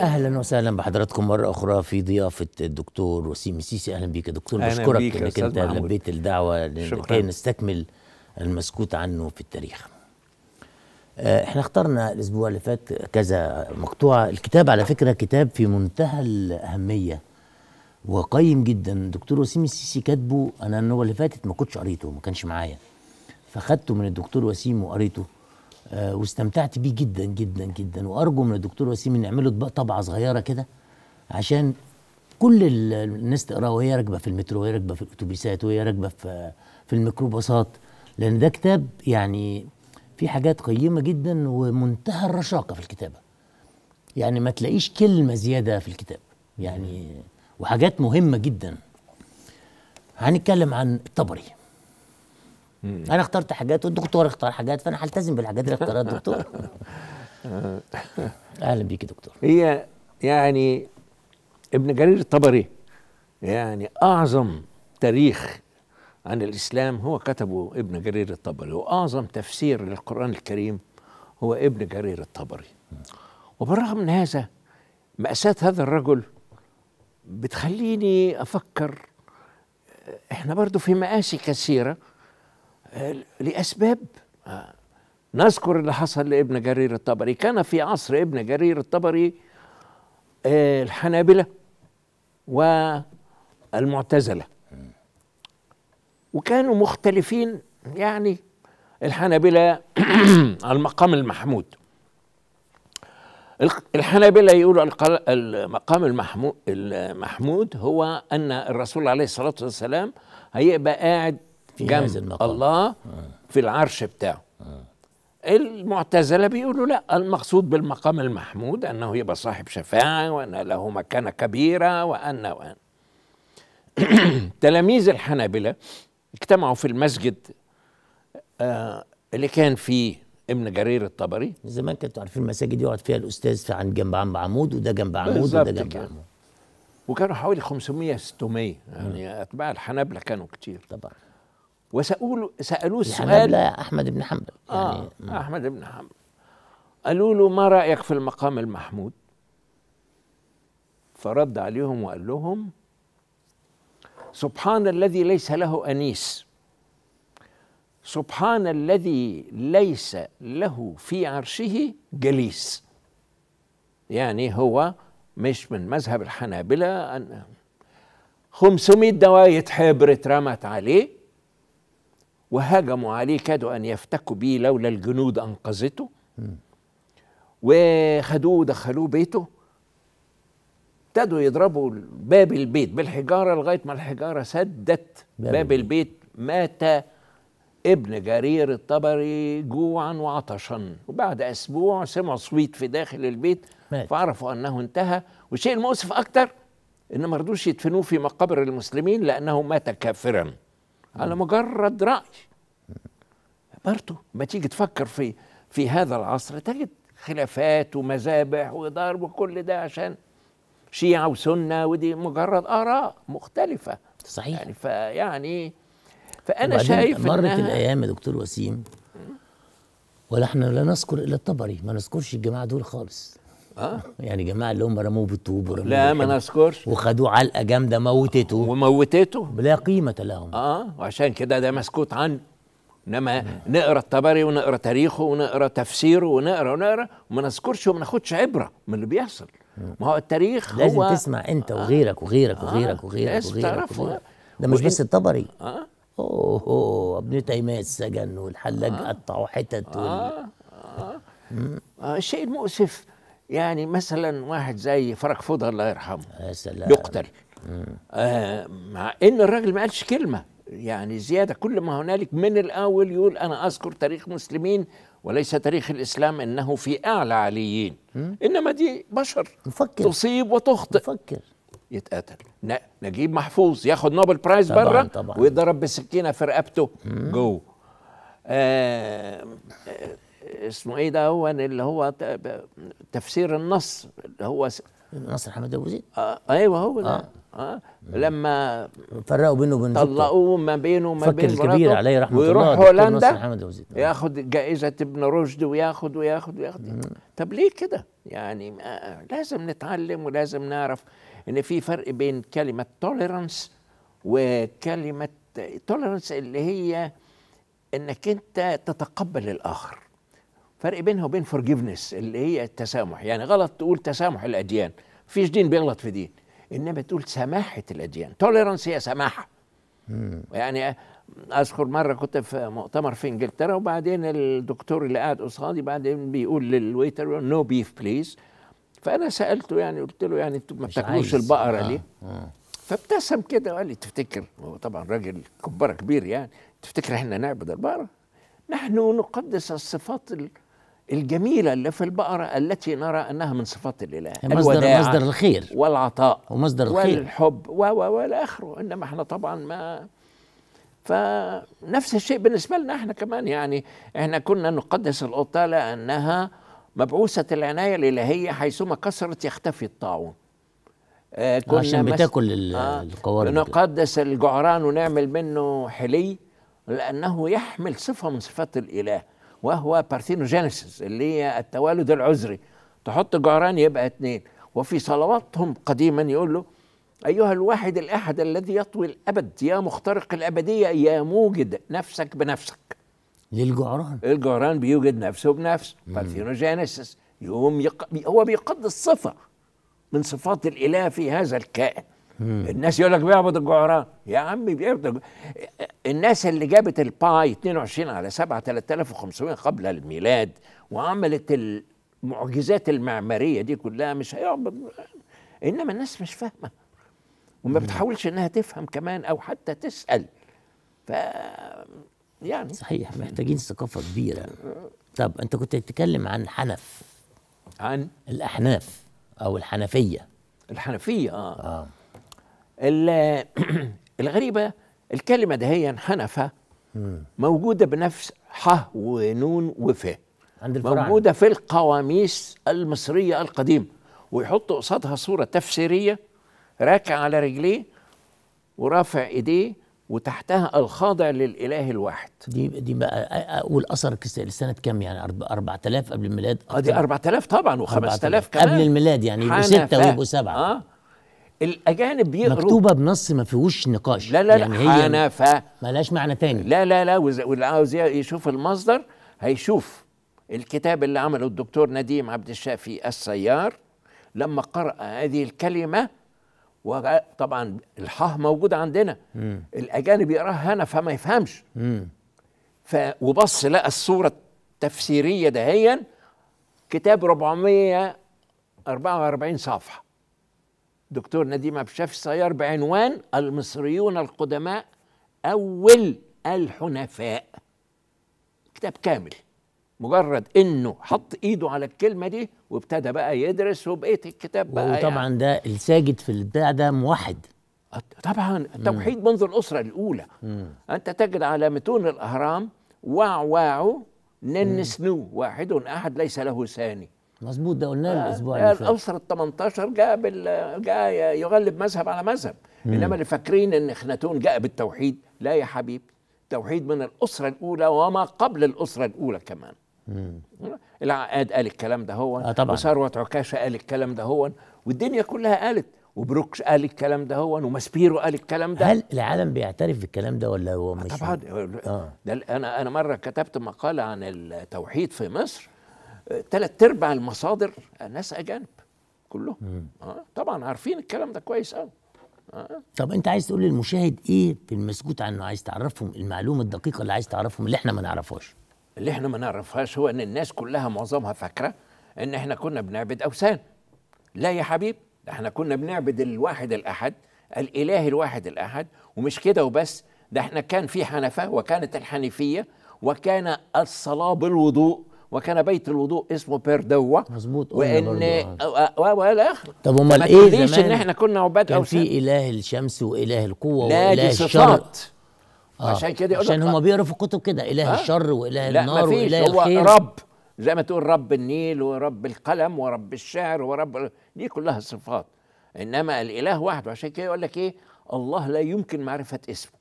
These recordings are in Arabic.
اهلا وسهلا بحضراتكم مره اخرى في ضيافه الدكتور وسيم السيسي اهلا بيك يا دكتور بشكرك انك انت لبيت الدعوه لكي نستكمل المسكوت عنه في التاريخ آه، احنا اخترنا الاسبوع اللي فات كذا مقطوعه الكتاب على فكره كتاب في منتهى الاهميه وقيم جدا دكتور وسيم السيسي كاتبه انا النوبه اللي فاتت ما كنتش قريته ما كانش معايا فاخدته من الدكتور وسيم وقريته آه، واستمتعت بيه جدا جدا جدا وارجو من الدكتور وسيم ان يعملوا طبعه صغيره كده عشان كل الناس تقراه وهي راكبه في المترو وهي راكبه في الاتوبيسات وهي راكبه في في الميكروباصات لان ده كتاب يعني في حاجات قيمه جدا ومنتهى الرشاقه في الكتابه يعني ما تلاقيش كلمه زياده في الكتاب يعني وحاجات مهمه جدا هنتكلم عن الطبري انا اخترت حاجات والدكتور اختار حاجات فانا هلتزم بالحاجات اللي اختارها الدكتور اهلا بيك يا دكتور هي يعني ابن جرير الطبري يعني اعظم تاريخ عن الاسلام هو كتبه ابن جرير الطبري واعظم تفسير للقران الكريم هو ابن جرير الطبري وبالرغم من هذا مأساة هذا الرجل بتخليني أفكر إحنا برضو في مآسي كثيرة لأسباب نذكر اللي حصل لابن جرير الطبري كان في عصر ابن جرير الطبري آه، الحنابلة والمعتزلة وكانوا مختلفين يعني الحنابلة المقام المحمود الحنابلة يقولوا المقام المحمود هو أن الرسول عليه الصلاة والسلام هيبقى قاعد في هذا المقام الله آه. في العرش بتاعه آه. المعتزلة بيقولوا لا المقصود بالمقام المحمود أنه يبقى صاحب شفاعة وأن له مكانة كبيرة وأن وأن تلاميذ الحنابلة اجتمعوا في المسجد آه، اللي كان فيه ابن جرير الطبري زمان كنتوا عارفين المساجد يقعد فيها الأستاذ في عن جنب عم عمود وده جنب عمود وده جنب كان. عمود وكانوا حوالي 500 600 يعني أتباع الحنابلة كانوا كتير طبعا وسألوا سألوه يعني السؤال أحمد بن حنبل آه، يعني آه أحمد بن حنبل قالوا له ما رأيك في المقام المحمود فرد عليهم وقال لهم سبحان الذي ليس له أنيس سبحان الذي ليس له في عرشه جليس يعني هو مش من مذهب الحنابلة أن 500 دواية حبر اترمت عليه وهجموا عليه كادوا أن يفتكوا به لولا الجنود أنقذته وخدوه ودخلوه بيته ابتدوا يضربوا باب البيت بالحجارة لغاية ما الحجارة سدت باب, باب البيت مات ابن جرير الطبري جوعا وعطشا وبعد أسبوع سمعوا صويت في داخل البيت مات. فعرفوا أنه انتهى والشيء المؤسف أكتر إن ما رضوش يدفنوه في مقابر المسلمين لأنه مات كافرا على مجرد رأي برضه ما تيجي تفكر في في هذا العصر تجد خلافات ومذابح وضرب وكل ده عشان شيعة وسنة ودي مجرد آراء مختلفة صحيح يعني فيعني فأنا شايف مرت إنها الأيام يا دكتور وسيم ولا احنا لا نذكر إلا الطبري ما نذكرش الجماعة دول خالص اه يعني جماعه اللي هم رموه بالطوب ورموه لا ما نذكرش وخدوه علقه جامده موتته وموتته لا قيمه لهم اه وعشان كده ده مسكوت عنه انما نقرا الطبري ونقرا تاريخه ونقرا تفسيره ونقرا ونقرا وما نذكرش وما ناخدش عبره من اللي بيحصل ما هو التاريخ لازم هو تسمع انت وغيرك آه. وغيرك وغيرك آه وغيرك وغيرك, وغيرك, وغيرك ده مش بس الطبري اه اوه اوه ابن تيميه السجن والحلاج آه. قطعوا حتت وال... آه. آه. آه. الشيء المؤسف يعني مثلا واحد زي فرج فوضى الله يرحمه يا سلام يقتل آه مع ان الراجل ما قالش كلمه يعني زياده كل ما هنالك من الاول يقول انا اذكر تاريخ مسلمين وليس تاريخ الاسلام انه في اعلى عليين انما دي بشر مفكر. تصيب وتخطئ مفكر. يتقتل نجيب محفوظ ياخد نوبل برايز بره ويضرب بسكينه في رقبته جوه آه اسمه ايه ده هو اللي هو تفسير النص اللي هو س... نصر حمد ابو زيد آه ايوه هو ده آه. آه. لما فرقوا بينه وبين طلقوه ما بينه وما بين الكبير عليه رحمه ويروح الله ويروح هولندا ياخد جائزه ابن رشد وياخد وياخد وياخد مم. طب ليه كده؟ يعني آه، لازم نتعلم ولازم نعرف ان في فرق بين كلمه توليرانس وكلمه توليرانس اللي هي انك انت تتقبل الاخر فرق بينها وبين فورجيفنس اللي هي التسامح يعني غلط تقول تسامح الاديان مفيش دين بيغلط في دين انما تقول سماحه الاديان توليرانس هي سماحه يعني اذكر مره كنت في مؤتمر في انجلترا وبعدين الدكتور اللي قاعد قصادي بعدين بيقول للويتر نو بيف بليز فانا سالته يعني قلت له يعني انتوا ما بتاكلوش البقره آه. ليه؟ آه. فابتسم كده وقال لي تفتكر هو طبعا راجل كبره كبير يعني تفتكر احنا نعبد البقره؟ نحن نقدس الصفات الجميلة اللي في البقرة التي نرى أنها من صفات الإله مصدر, مصدر الخير والعطاء ومصدر الخير والحب و و آخره إنما إحنا طبعا ما فنفس الشيء بالنسبة لنا إحنا كمان يعني إحنا كنا نقدس القطة لأنها مبعوثة العناية الإلهية حيثما كثرت يختفي الطاعون آه، كنا عشان بتاكل آه، القوارب نقدس الجعران ونعمل منه حلي لأنه يحمل صفة من صفات الإله وهو بارثينوجينيسيس اللي هي التوالد العذري تحط جعران يبقى اثنين وفي صلواتهم قديما يقول له أيها الواحد الأحد الذي يطوي الأبد يا مخترق الأبدية يا موجد نفسك بنفسك للجعران الجعران بيوجد نفسه بنفسه بارثينوجينيسيس يوم يق... هو بيقدس صفة من صفات الإله في هذا الكائن الناس يقول لك بيعبد الجعران يا عم بيعبد الناس اللي جابت الباي 22 على 7 3500 قبل الميلاد وعملت المعجزات المعماريه دي كلها مش هيعبد انما الناس مش فاهمه وما بتحاولش انها تفهم كمان او حتى تسال ف يعني صحيح محتاجين ثقافه كبيره طب انت كنت بتتكلم عن حنف عن الاحناف او الحنفيه الحنفيه اه, آه. الغريبه الكلمه دهيا حنفه موجوده بنفس ح ونون وف عند موجوده في القواميس المصريه القديمه ويحط قصادها صوره تفسيريه راكع على رجليه ورافع ايديه وتحتها الخاضع للاله الواحد دي دي بقى اقول اثر سنه كم يعني 4000 قبل الميلاد اه دي 4000 طبعا و5000 كمان قبل الميلاد يعني يبقوا 6 ويبقوا 7 اه الاجانب بيقروا مكتوبه بنص ما فيهوش نقاش لا لا يعني لا هي حنفه معنى تاني لا لا لا واللي عاوز يشوف المصدر هيشوف الكتاب اللي عمله الدكتور نديم عبد الشافي السيار لما قرأ هذه الكلمة وطبعا الحاه موجودة عندنا مم. الأجانب يقراها هنا فما يفهمش مم. ف وبص لقى الصورة التفسيرية دهيا كتاب 444 صفحة دكتور نديم أبو شافي سيار بعنوان المصريون القدماء أول الحنفاء كتاب كامل مجرد انه حط ايده على الكلمه دي وابتدى بقى يدرس وبقيه الكتاب بقى يعني. وطبعا يعني. ده الساجد في البتاع ده موحد طبعا التوحيد منذ الاسره الاولى مم. انت تجد على متون الاهرام واع واعو نن سنو واحد احد ليس له ثاني مظبوط ده قلناه آه، الاسبوع اللي فات الاسر ال 18 جاء بال... جاء يغلب مذهب على مذهب مم. انما اللي فاكرين ان اخناتون جاء بالتوحيد لا يا حبيبي التوحيد من الاسره الاولى وما قبل الاسره الاولى كمان العقاد قال الكلام ده هو آه طبعا وثروه عكاشه قال الكلام ده هو والدنيا كلها قالت وبروكش قال الكلام ده هو وماسبيرو قال الكلام ده هل العالم بيعترف بالكلام ده ولا هو آه، مش طبعا آه. ده انا انا مره كتبت مقاله عن التوحيد في مصر ثلاث ارباع المصادر ناس اجانب كلهم آه طبعا عارفين الكلام ده كويس قوي آه. طب انت عايز تقول للمشاهد ايه في المسكوت عنه عايز تعرفهم المعلومه الدقيقه اللي عايز تعرفهم اللي احنا ما نعرفهاش اللي احنا ما نعرفهاش هو ان الناس كلها معظمها فاكره ان احنا كنا بنعبد اوثان لا يا حبيب احنا كنا بنعبد الواحد الاحد الاله الواحد الاحد ومش كده وبس ده احنا كان في حنفه وكانت الحنيفيه وكان الصلاه بالوضوء وكان بيت الوضوء اسمه بيردوة مظبوط وان والى اخره آه، آه، آه، طب امال ايه ليش ان احنا كنا عباد كان في اله الشمس واله القوه لا واله الشر آه. عشان كده يقول عشان هم بيقروا في الكتب كده اله آه. الشر واله لا النار مفيش. واله هو الخير رب زي ما تقول رب النيل ورب القلم ورب الشعر ورب دي كلها صفات انما الاله وحده عشان كده يقول لك ايه الله لا يمكن معرفه اسمه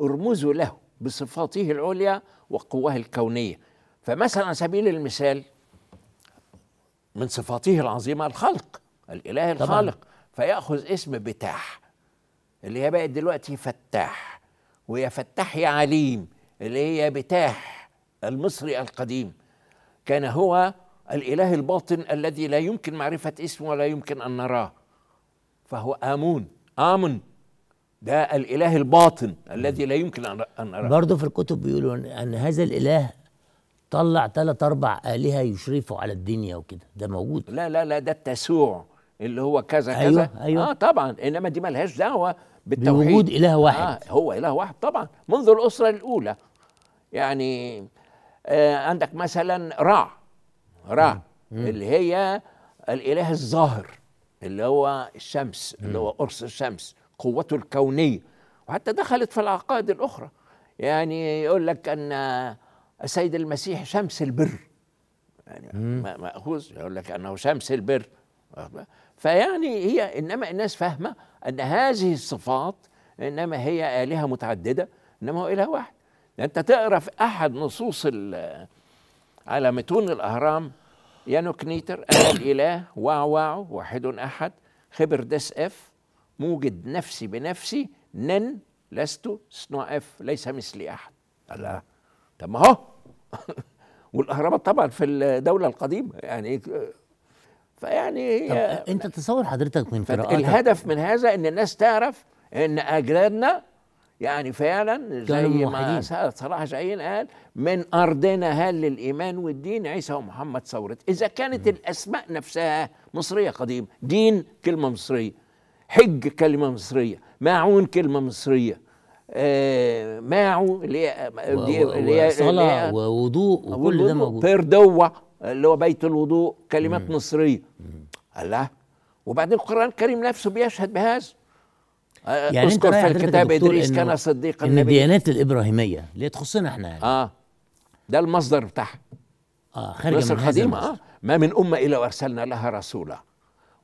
ارمزوا له بصفاته العليا وقواه الكونيه فمثلا على سبيل المثال من صفاته العظيمه الخلق الاله الخالق طبعا. فياخذ اسم بتاح اللي هي بقت دلوقتي فتاح ويا فتاح يا عليم اللي هي بتاح المصري القديم كان هو الاله الباطن الذي لا يمكن معرفه اسمه ولا يمكن ان نراه فهو امون امن ده الاله الباطن الذي لا يمكن ان نراه برضه في الكتب بيقولوا ان هذا الاله طلع ثلاث اربع الهه يشرفوا على الدنيا وكده ده موجود لا لا لا ده التسوع اللي هو كذا أيوة كذا أيوة اه أيوه. طبعا انما دي ملهاش دعوه بالتوحيد بوجود اله آه، واحد آه هو اله واحد طبعا منذ الاسره الاولى يعني آه عندك مثلا رع رع مم. مم. اللي هي الاله الظاهر اللي هو الشمس مم. اللي هو قرص الشمس قوته الكونيه وحتى دخلت في العقائد الاخرى يعني يقول لك ان السيد المسيح شمس البر يعني مأخوذ يقول لك أنه شمس البر فيعني هي إنما الناس فاهمة أن هذه الصفات إنما هي آلهة متعددة إنما هو إله واحد يعني أنت تقرأ في أحد نصوص على متون الأهرام يانوك نيتر أنا الإله واو واو واحد أحد خبر دس اف موجد نفسي بنفسي نن لست سنو اف ليس مثلي احد الله طب ما هو والاهرامات طبعا في الدوله القديمه يعني إيه، فيعني هي طب انت تصور حضرتك من قراءاتك الهدف من هذا ان الناس تعرف ان اجدادنا يعني فعلا زي ما صلاح جايين قال من ارضنا هل للايمان والدين عيسى ومحمد ثورت اذا كانت م. الاسماء نفسها مصريه قديمه دين كلمه مصريه حج كلمه مصريه معون كلمه مصريه آه، ماعو اللي هي آه، اللي هي صلاه ووضوء وكل ده موجود بردوه اللي هو بيت الوضوء كلمات مم. مصريه الله وبعدين القران الكريم نفسه بيشهد بهذا آه، يعني انت في الكتاب ادريس كان صديقا النبي الديانات الابراهيميه اللي تخصنا احنا يعني. اه ده المصدر بتاعها اه خارج مصر القديمه آه. ما من امه الا وارسلنا لها رسولا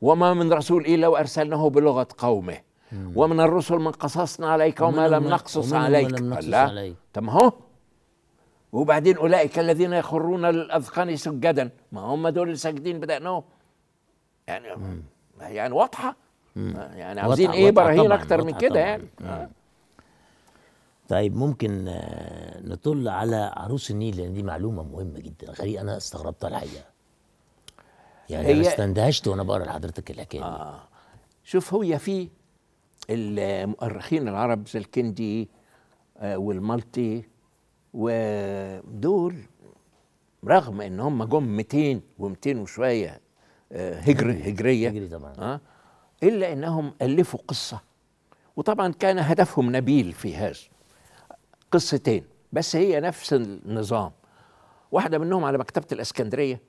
وما من رسول الا وارسلناه بلغه قومه ومن الرسل من قصصنا عليك وما لم نقصص عليك لا طب هو وبعدين اولئك الذين يخرون للاذقان سجدا ما هم دول الساجدين بدأناهم يعني مم. يعني واضحه آه، يعني عاوزين ايه براهين اكتر من كده يعني آه. مم. طيب ممكن آه، نطل على عروس النيل لان دي معلومه مهمه جدا غريب انا استغربتها الحقيقه يعني انا استندهشت وانا بقرا لحضرتك الحكايه آه. شوف هي في المؤرخين العرب زي الكندي آه، والمالطي ودول رغم ان هم جم 200 و200 وشويه آه، هجر هجريه هجري طبعا آه الا انهم الفوا قصه وطبعا كان هدفهم نبيل في هذا قصتين بس هي نفس النظام واحده منهم على مكتبه الاسكندريه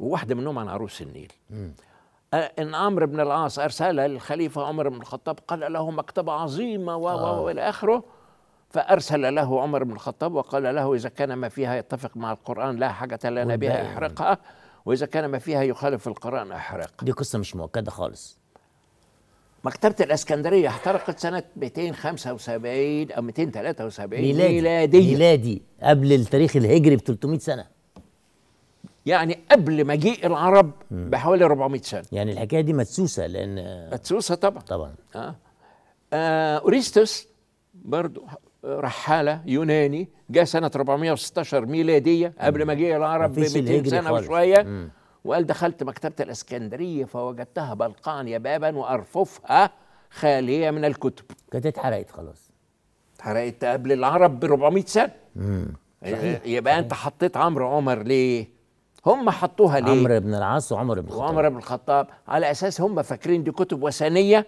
وواحده منهم عن عروس النيل م. ان عمرو بن العاص ارسل للخليفه عمر بن الخطاب قال له مكتبه عظيمه و و آه. الى اخره فارسل له عمر بن الخطاب وقال له اذا كان ما فيها يتفق مع القران لا حاجه لنا بها يعني. احرقها واذا كان ما فيها يخالف القران احرق دي قصه مش مؤكده خالص مكتبة الإسكندرية احترقت سنة 275 أو 273 ميلادي ميلادي قبل التاريخ الهجري ب 300 سنة يعني قبل مجيء العرب بحوالي 400 سنه يعني الحكايه دي مدسوسه لان مدسوسه طبعا طبعا آه. اوريستوس آه، برضو رحاله يوناني جاء سنه 416 ميلاديه قبل مجيء العرب ب 200 سنه وشويه وقال دخلت مكتبه الاسكندريه فوجدتها بلقانيا بابا وارففها خاليه من الكتب كانت اتحرقت خلاص اتحرقت قبل العرب ب 400 سنه امم يبقى صحيح. انت حطيت عمرو عمر ليه؟ هم حطوها ليه؟ عمرو بن العاص وعمر بن الخطاب وعمر بن الخطاب على اساس هم فاكرين دي كتب وثنيه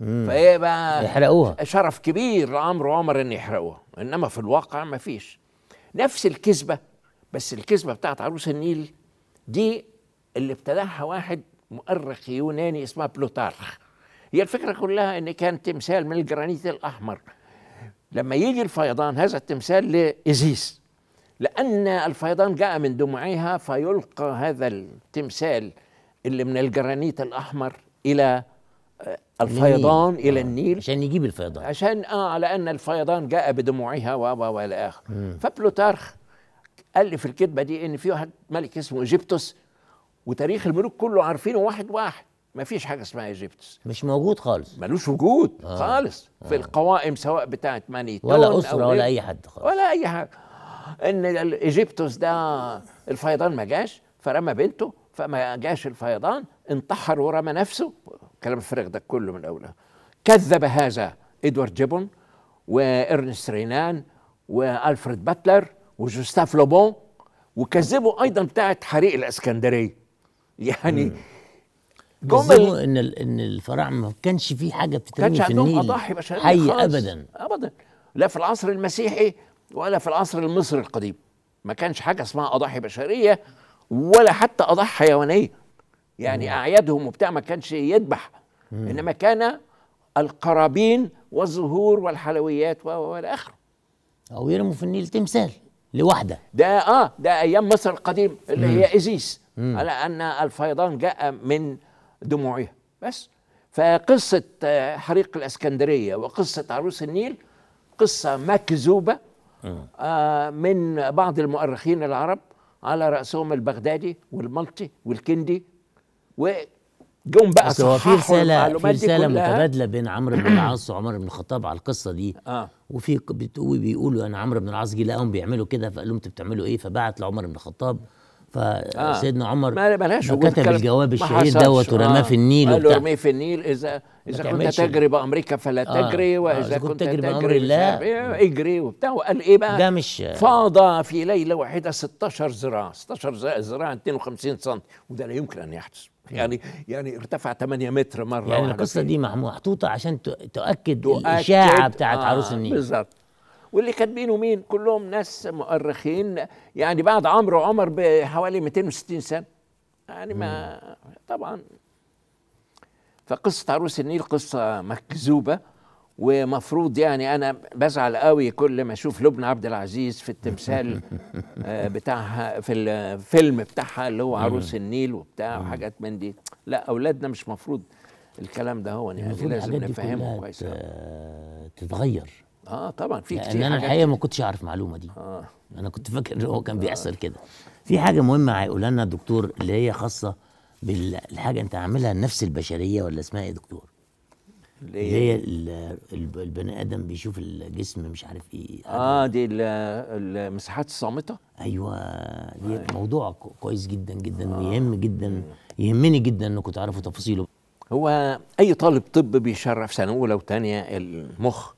فايه بقى يحرقوها شرف كبير لعمرو وعمر ان يحرقوها انما في الواقع ما فيش نفس الكذبه بس الكذبه بتاعت عروس النيل دي اللي ابتدعها واحد مؤرخ يوناني اسمه بلوتارخ هي الفكره كلها ان كان تمثال من الجرانيت الاحمر لما يجي الفيضان هذا التمثال لايزيس لأن الفيضان جاء من دموعها فيلقى هذا التمثال اللي من الجرانيت الأحمر إلى آه، الفيضان الى النيل عشان يجيب الفيضان عشان اه لان الفيضان جاء بدموعها و و والى اخره فبلوتارخ قال في الكذبه دي ان في واحد ملك اسمه ايجيبتوس وتاريخ الملوك كله عارفينه واحد واحد ما فيش حاجه اسمها ايجيبتوس مش موجود خالص ملوش وجود آه. خالص آه. في القوائم سواء بتاعت مانيتون ولا اسره ولا اي حد خالص ولا اي حاجه ان الايجيبتوس ده الفيضان ما جاش فرمى بنته فما جاش الفيضان انتحر ورمى نفسه كلام الفرق ده كله من اوله كذب هذا ادوارد جيبون وارنست رينان والفريد باتلر وجوستاف لوبون وكذبوا ايضا بتاعت حريق الاسكندريه يعني جمل ان ان الفراعنه ما كانش فيه حاجه بتترمي في النيل كانش عندهم اضاحي بشريه حي ابدا ابدا لا في العصر المسيحي ولا في العصر المصري القديم ما كانش حاجه اسمها اضاحي بشريه ولا حتى اضاحي حيوانيه يعني مم. اعيادهم وبتاع ما كانش يذبح انما كان القرابين والزهور والحلويات والى اخره او يرموا في النيل تمثال لوحده ده اه ده ايام مصر القديم اللي مم. هي ايزيس على ان الفيضان جاء من دموعها بس فقصه آه، حريق الاسكندريه وقصه عروس النيل قصه مكذوبه آه، من بعض المؤرخين العرب على رأسهم البغدادي والملطي والكندي و جم بقى بس هو في رساله في رساله متبادله بين عمرو بن العاص وعمر بن الخطاب على القصه دي آه. وفي بتقول بيقولوا ان عمرو بن العاص جه لقاهم بيعملوا كده فقال لهم انتوا بتعملوا ايه فبعت لعمر بن الخطاب فسيدنا آه. عمر ما كتب الجواب الشهير دوت ورماه في النيل قال له ارميه في النيل اذا اذا كنت تجري بامريكا فلا آه. تجري واذا آه. كنت, كنت تجري بامر الله إيه، اجري وبتاع وقال ايه بقى ده مش فاض في ليله واحده 16 ذراع 16 ذراع 52 سم وده لا يمكن ان يحدث يعني يعني ارتفع 8 متر مره يعني القصه دي محطوطه عشان تؤكد, تؤكد الاشاعه بتاعت آه عروس النيل بالظبط واللي كاتبينه مين كلهم ناس مؤرخين يعني بعد عمرو عمر بحوالي 260 سنه يعني ما طبعا فقصه عروس النيل قصه مكذوبه ومفروض يعني انا بزعل قوي كل ما اشوف لبنى عبد العزيز في التمثال آه، بتاعها في الفيلم بتاعها اللي هو عروس النيل وبتاع وحاجات من دي لا اولادنا مش مفروض الكلام ده هو يعني لازم نفهمه كويس تتغير اه طبعا في كتير يعني انا الحقيقه ما كنتش اعرف المعلومه دي آه. انا كنت فاكر ان هو كان آه. بيحصل كده في حاجه مهمه هيقولها لنا الدكتور اللي هي خاصه بالحاجه انت عاملها النفس البشريه ولا اسمها ايه يا دكتور اللي هي البني ادم بيشوف الجسم مش عارف ايه اه دي المساحات الصامته ايوه دي آه. موضوع كويس جدا جدا آه. ويهم جدا أيوة. يهمني جدا انكم تعرفوا تفاصيله هو اي طالب طب بيشرف سنه اولى وثانيه المخ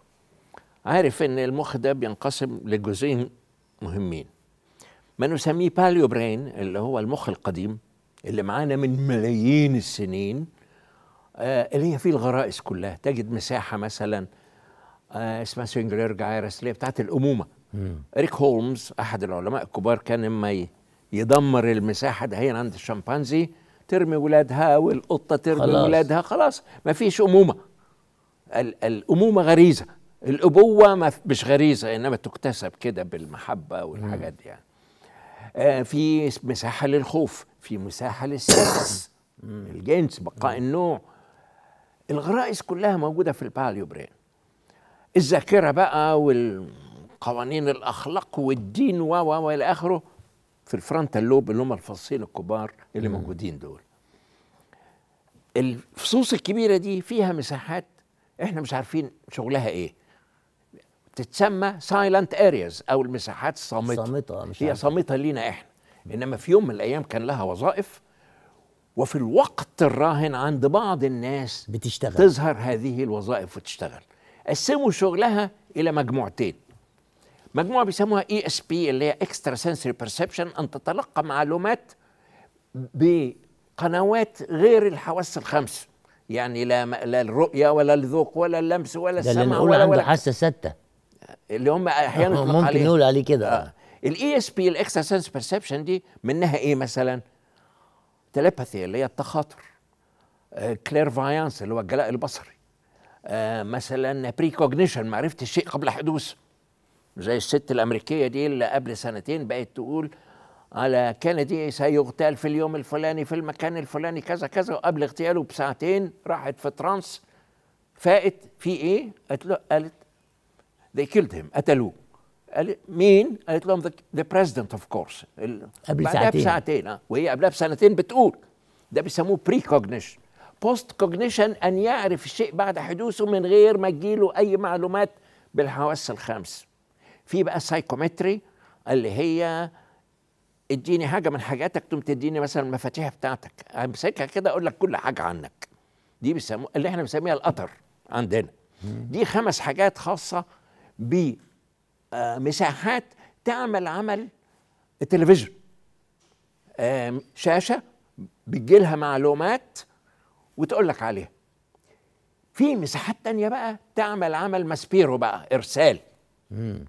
عارف ان المخ ده بينقسم لجزئين مهمين ما نسميه باليو برين اللي هو المخ القديم اللي معانا من ملايين السنين آه اللي هي فيه الغرائز كلها تجد مساحه مثلا آه اسمها سنجلير جايرس اللي بتاعت الامومه ريك هولمز احد العلماء الكبار كان اما يدمر المساحه ده هي عند الشمبانزي ترمي ولادها والقطه ترمي خلاص. ولادها خلاص ما فيش امومه الامومه غريزه الابوه ما مش غريزه انما تكتسب كده بالمحبه والحاجات دي يعني آه في مساحه للخوف في مساحه للسكس الجنس بقاء النوع الغرائز كلها موجوده في الباليو برين الذاكره بقى والقوانين الاخلاق والدين و و الى اخره في الفرونتال لوب اللي هم الفصين الكبار اللي موجودين دول الفصوص الكبيره دي فيها مساحات احنا مش عارفين شغلها ايه تتسمى سايلنت ارياز او المساحات الصامته صامته آه، مش هي صامته لينا احنا انما في يوم من الايام كان لها وظائف وفي الوقت الراهن عند بعض الناس بتشتغل تظهر هذه الوظائف وتشتغل قسموا شغلها الى مجموعتين مجموعه بيسموها اي اس بي اللي هي اكسترا سنسري بيرسبشن ان تتلقى معلومات بقنوات غير الحواس الخمس يعني لا لا الرؤيه ولا الذوق ولا اللمس ولا السمع ولا ولا حاسه سته اللي هم احيانا آه، ممكن نقول عليه كده آه. الاي اس بي الاكسترا سنس بيرسبشن دي منها ايه مثلا؟ تليباثي اللي هي التخاطر كلير آه، كليرفايانس اللي هو الجلاء البصري آه مثلا بريكوجنيشن معرفه الشيء قبل حدوثه زي الست الامريكيه دي اللي قبل سنتين بقت تقول على كندي سيغتال في اليوم الفلاني في المكان الفلاني كذا كذا وقبل اغتياله بساعتين راحت في ترانس فائت في ايه؟ قالت له قالت they killed him قتلوه قال مين؟ قالت لهم ذا بريزدنت اوف كورس قبل ساعتين بساعتين وهي قبلها بسنتين بتقول ده بيسموه بري كوجنيشن بوست كوجنيشن ان يعرف الشيء بعد حدوثه من غير ما تجيله اي معلومات بالحواس الخمس في بقى سايكومتري اللي هي اديني حاجه من حاجاتك تقوم تديني مثلا المفاتيح بتاعتك امسكها كده اقول لك كل حاجه عنك دي بيسموها اللي احنا بنسميها القطر عندنا دي خمس حاجات خاصه بمساحات تعمل عمل التلفزيون شاشه بتجيلها معلومات وتقول لك عليها في مساحات تانية بقى تعمل عمل ماسبيرو بقى ارسال مم.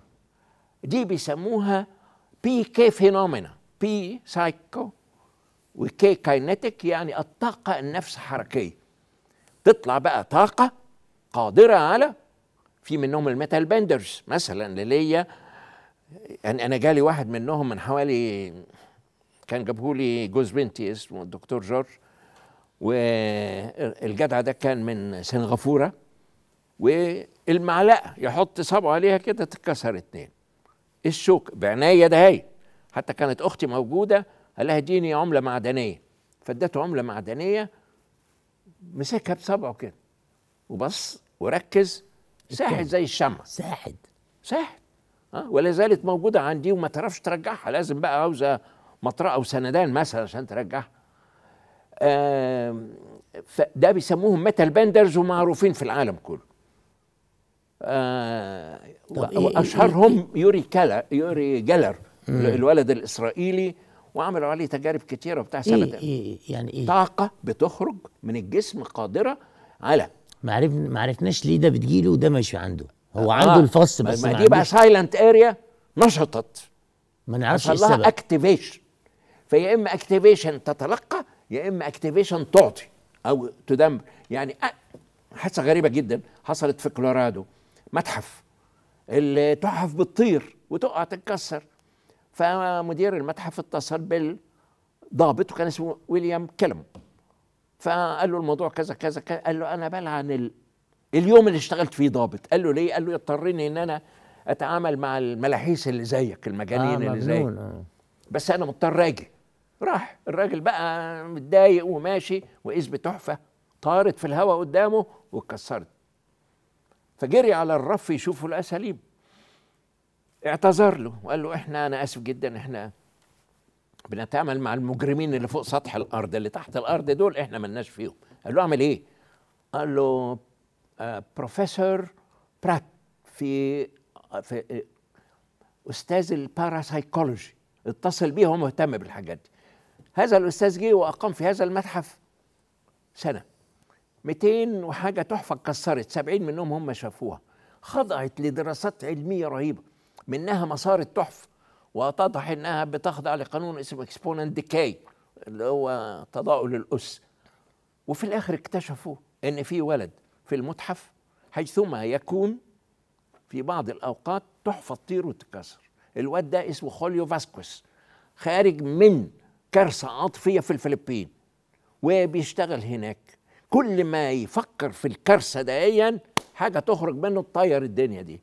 دي بيسموها بي كي فينومينا بي سايكو وكي كاينتيك يعني الطاقه النفس حركيه تطلع بقى طاقه قادره على في منهم الميتال بندرز مثلا ليا انا جالي واحد منهم من حوالي كان جابهولي جوز بنتي اسمه الدكتور جورج والجدع ده كان من سنغافوره والمعلقه يحط صبعه عليها كده تتكسر اتنين الشوك بعنايه ده هي حتى كانت اختي موجوده قال لها اديني عمله معدنيه فادته عمله معدنيه مسكها بصبعه كده وبص وركز ساحت زي الشمع ساحت ساحت أه؟ ولا زالت موجوده عندي وما تعرفش ترجعها لازم بقى عاوزه مطرقه وسندان مثلا عشان ترجعها ده بيسموهم ميتال باندرز ومعروفين في العالم كله آه إيه- إيه- واشهرهم إيه- يوري كالا يوري جالر الولد الاسرائيلي وعملوا عليه تجارب كتيره بتاع سنه إيه إيه يعني إيه؟ طاقه بتخرج من الجسم قادره على ما عرفناش ليه ده بتجيله وده مش عنده هو آه عنده الفص بس ما, ما دي بقى سايلنت اريا نشطت ما نعرفش ايه السبب اكتيفيشن فيا اما اكتيفيشن تتلقى يا اما اكتيفيشن تعطي او تدمر يعني آه، حاجه غريبه جدا حصلت في كولورادو متحف التحف بتطير وتقع تتكسر فمدير المتحف اتصل بالضابط وكان اسمه ويليام كلم فقال له الموضوع كذا كذا كذا قال له انا بلعن ال... اليوم اللي اشتغلت فيه ضابط قال له ليه قال له يضطرني ان انا اتعامل مع الملاحيس اللي زيك المجانين آه اللي زيك آه. بس انا مضطر اجي راح الراجل بقى متضايق وماشي وإذ بتحفه طارت في الهواء قدامه واتكسرت فجري على الرف يشوفوا الاساليب اعتذر له وقال له احنا انا اسف جدا احنا بنتعامل مع المجرمين اللي فوق سطح الارض اللي تحت الارض دول احنا مالناش فيهم قال له اعمل ايه قال له بروفيسور آه، برات في في آه، استاذ الباراسايكولوجي اتصل بيه هو مهتم بالحاجات دي هذا الاستاذ جه واقام في هذا المتحف سنه 200 وحاجه تحفه اتكسرت 70 منهم هم شافوها خضعت لدراسات علميه رهيبه منها مسار التحفه واتضح انها بتخضع لقانون اسمه اكسبوننت ديكاي اللي هو تضاؤل الاس وفي الاخر اكتشفوا ان في ولد في المتحف حيثما يكون في بعض الاوقات تحفه تطير وتتكسر الواد ده اسمه خوليو فاسكوس خارج من كارثه عاطفيه في الفلبين وبيشتغل هناك كل ما يفكر في الكارثه دهيا حاجه تخرج منه تطير الدنيا دي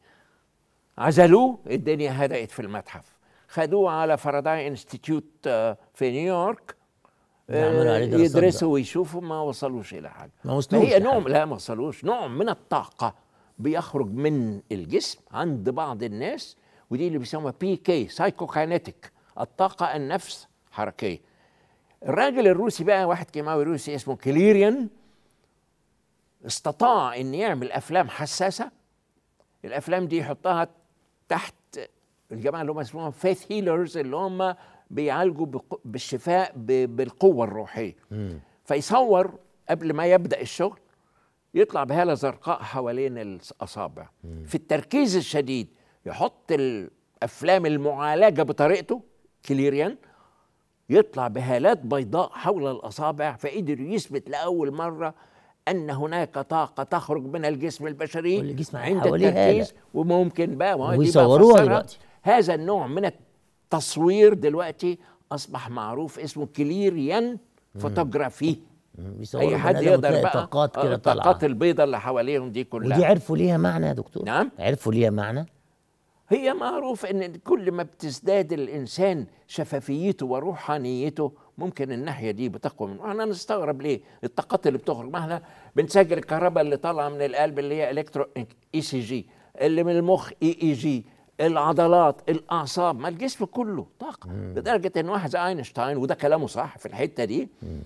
عزلوه الدنيا هدأت في المتحف خدوه على فراداي انستيتيوت آه، في نيويورك آه، يدرسوا ويشوفوا ما وصلوش الى حاجه ما وصلوش هي نوع لا ما وصلوش نوع من الطاقه بيخرج من الجسم عند بعض الناس ودي اللي بيسموها بي كي سايكوكاينيتيك الطاقه النفس حركيه الراجل الروسي بقى واحد كيماوي روسي اسمه كليريان استطاع ان يعمل افلام حساسه الافلام دي يحطها تحت الجماعه اللي هم اسمهم فيث هيلرز اللي هم بيعالجوا بالشفاء بالقوه الروحيه مم. فيصور قبل ما يبدا الشغل يطلع بهاله زرقاء حوالين الاصابع مم. في التركيز الشديد يحط الافلام المعالجه بطريقته كليريان يطلع بهالات بيضاء حول الاصابع فقدر يثبت لاول مره ان هناك طاقه تخرج من الجسم البشري والجسم عند التركيز هالة. وممكن بقى ما ويصوروها دلوقتي هذا النوع من التصوير دلوقتي اصبح معروف اسمه كليريان فوتوغرافي اي حد يقدر بقى طاقات كده آه، طالعه الطاقات البيضاء اللي حواليهم دي كلها ودي عرفوا ليها معنى يا دكتور نعم عرفوا ليها معنى هي معروف ان كل ما بتزداد الانسان شفافيته وروحانيته ممكن الناحيه دي بتقوى منه انا نستغرب ليه الطاقات اللي بتخرج ما احنا بنسجل الكهرباء اللي طالعه من القلب اللي هي الكترو إيه، اي سي جي اللي من المخ اي اي جي العضلات الاعصاب ما الجسم كله طاقه مم. لدرجه ان واحد زي اينشتاين وده كلامه صح في الحته دي مم.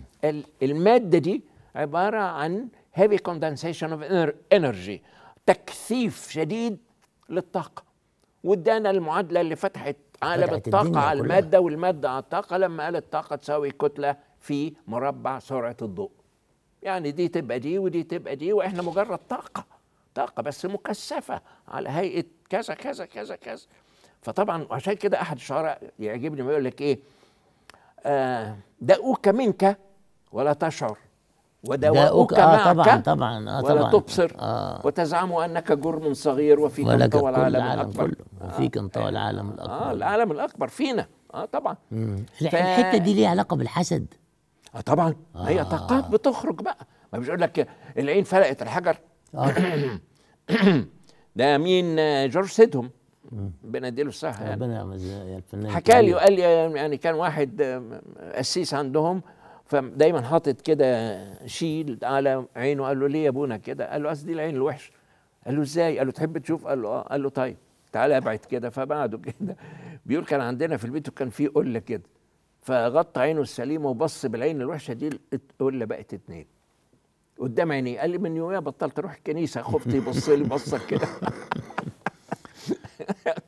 الماده دي عباره عن هيفي كوندنسيشن اوف انرجي تكثيف شديد للطاقه وادانا المعادله اللي فتحت عالم الطاقه على الماده والماده على الطاقه لما قال الطاقه تساوي كتله في مربع سرعه الضوء يعني دي تبقى دي ودي تبقى دي واحنا مجرد طاقه طاقة بس مكثفة على هيئة كذا كذا كذا كذا فطبعا وعشان كده أحد الشعراء يعجبني ما يقول لك إيه آه دأوك منك ولا تشعر ودواؤك آه معك طبعا طبعا آه ولا طبعا تبصر آه وتزعم انك جرم صغير وفيك انطوى العالم, العالم الاكبر كله وفيك انطوى آه العالم الاكبر آه العالم الاكبر فينا اه طبعا ف... الحته دي ليها علاقه بالحسد اه طبعا آه هي طاقات بتخرج بقى ما بيقول لك العين فلقت الحجر ده مين جورج سيدهم ربنا يديله الصحه يعني ربنا الفنان حكى لي وقال لي يعني كان واحد قسيس عندهم فدايما حاطط كده شيل على عينه قال له ليه يا ابونا كده قال له قصدي العين الوحش قال له ازاي قال له تحب تشوف قال له اه قال له طيب تعالى ابعد كده فبعده كده بيقول كان عندنا في البيت وكان في قله كده فغطى عينه السليمه وبص بالعين الوحشه دي القله بقت اتنين قدام عيني قال لي من يوميها بطلت اروح الكنيسه خفت يبص لي بصه كده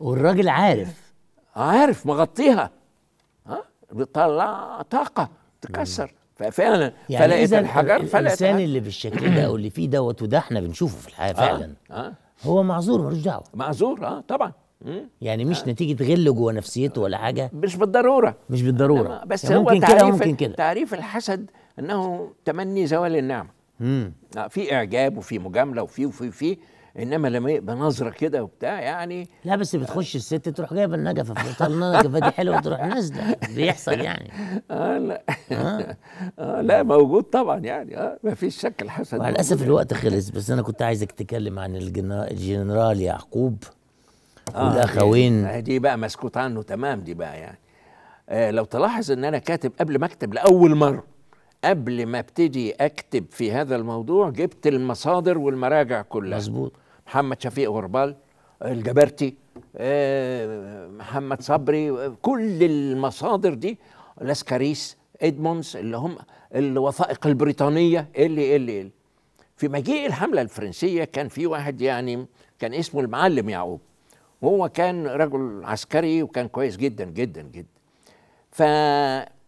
والراجل عارف عارف مغطيها ها بيطلع طاقه تكسر ففعلا يعني فلقيت الحجر فلقيت الانسان اللي بالشكل ده او اللي فيه دوت وده احنا بنشوفه في الحياه آه، فعلا آه. آه. هو معذور ملوش دعوه معذور اه طبعا يعني مش آه. نتيجه غل جوه نفسيته ولا حاجه مش بالضروره مش بالضروره بس يعني هو ممكن تعريف كده ممكن كده تعريف الحسد انه تمني زوال النعمه في اعجاب وفي مجامله وفي وفي وفي انما لما يبقى نظره كده وبتاع يعني لا بس بتخش الست تروح جايبه النجفه في طال النجفه دي حلوه تروح نازله بيحصل يعني اه لا آه. آه لا موجود طبعا يعني اه ما فيش شك الحسد مع الاسف يعني. الوقت خلص بس انا كنت عايزك تتكلم عن الجنرال يعقوب آه والاخوين آه دي بقى مسكوت عنه تمام دي بقى يعني آه لو تلاحظ ان انا كاتب قبل ما اكتب لاول مره قبل ما ابتدي اكتب في هذا الموضوع جبت المصادر والمراجع كلها مظبوط محمد شفيق غربال الجبرتي آه، محمد صبري كل المصادر دي لاسكاريس ادمونز اللي هم الوثائق البريطانيه اللي اللي اللي في مجيء الحمله الفرنسيه كان في واحد يعني كان اسمه المعلم يعقوب وهو كان رجل عسكري وكان كويس جدا جدا جدا ف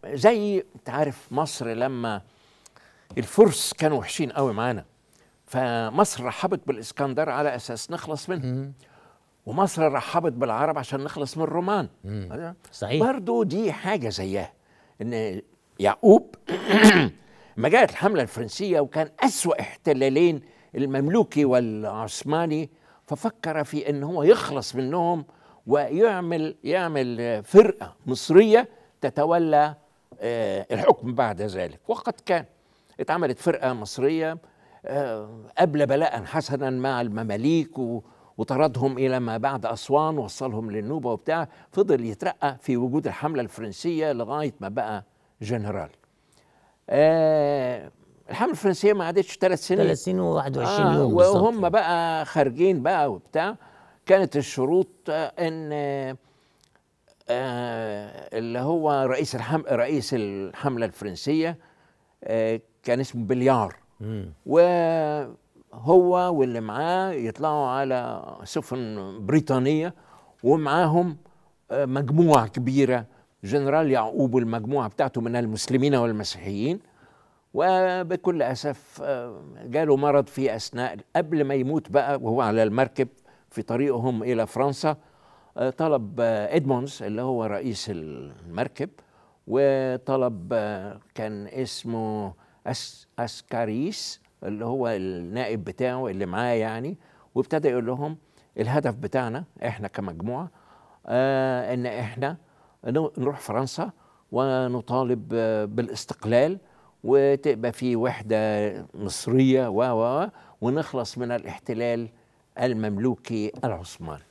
زي انت عارف مصر لما الفرس كانوا وحشين قوي معانا فمصر رحبت بالاسكندر على اساس نخلص منه ومصر رحبت بالعرب عشان نخلص من الرومان أه؟ صحيح برضو دي حاجه زيها ان يعقوب ما جاءت الحمله الفرنسيه وكان اسوا احتلالين المملوكي والعثماني ففكر في ان هو يخلص منهم ويعمل يعمل فرقه مصريه تتولى آه، الحكم بعد ذلك وقد كان اتعملت فرقة مصرية آه، قبل بلاء حسنا مع المماليك وطردهم إلى ما بعد أسوان وصلهم للنوبة وبتاع فضل يترقى في وجود الحملة الفرنسية لغاية ما بقى جنرال آه، الحملة الفرنسية ما عادتش ثلاث سنين ثلاث سنين و21 آه يوم وهم بقى خارجين بقى وبتاع كانت الشروط ان آه، اللي هو رئيس الحم... رئيس الحمله الفرنسيه آه، كان اسمه بليار وهو واللي معاه يطلعوا على سفن بريطانيه ومعاهم آه، مجموعه كبيره جنرال يعقوب والمجموعه بتاعته من المسلمين والمسيحيين وبكل اسف جاله مرض في اثناء قبل ما يموت بقى وهو على المركب في طريقهم الى فرنسا آه، طلب آه، ادمونز اللي هو رئيس المركب وطلب آه، كان اسمه أس اسكاريس اللي هو النائب بتاعه اللي معاه يعني وابتدى يقول لهم الهدف بتاعنا احنا كمجموعه آه ان احنا نروح فرنسا ونطالب بالاستقلال وتبقى في وحده مصريه و ونخلص من الاحتلال المملوكي العثماني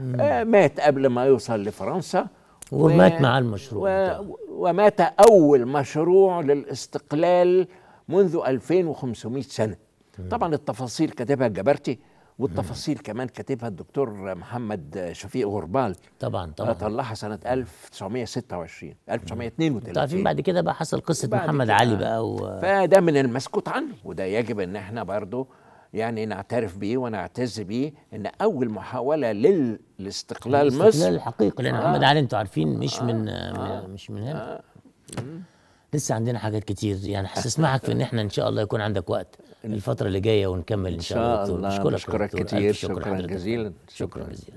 آه، مات قبل ما يوصل لفرنسا ومات و... مع المشروع و... ومات أول مشروع للاستقلال منذ 2500 سنة مم. طبعا التفاصيل كتبها الجبرتي والتفاصيل مم. كمان كتبها الدكتور محمد شفيق غربال طبعا طبعا طلعها سنة 1926 1932 عارفين بعد كده بقى حصل قصة محمد علي بقى و... فده من المسكوت عنه وده يجب ان احنا برضه يعني نعترف به ونعتز به ان اول محاوله للاستقلال مصر الاستقلال الحقيقي لان آه محمد علي انتوا عارفين مش آه من آه مش من هنا آه لسه عندنا حاجات كتير يعني معك في ان احنا ان شاء الله يكون عندك وقت الفتره اللي جايه ونكمل ان شاء الله ان شاء الله كتير شكرا جزيلا شكرا جزيلا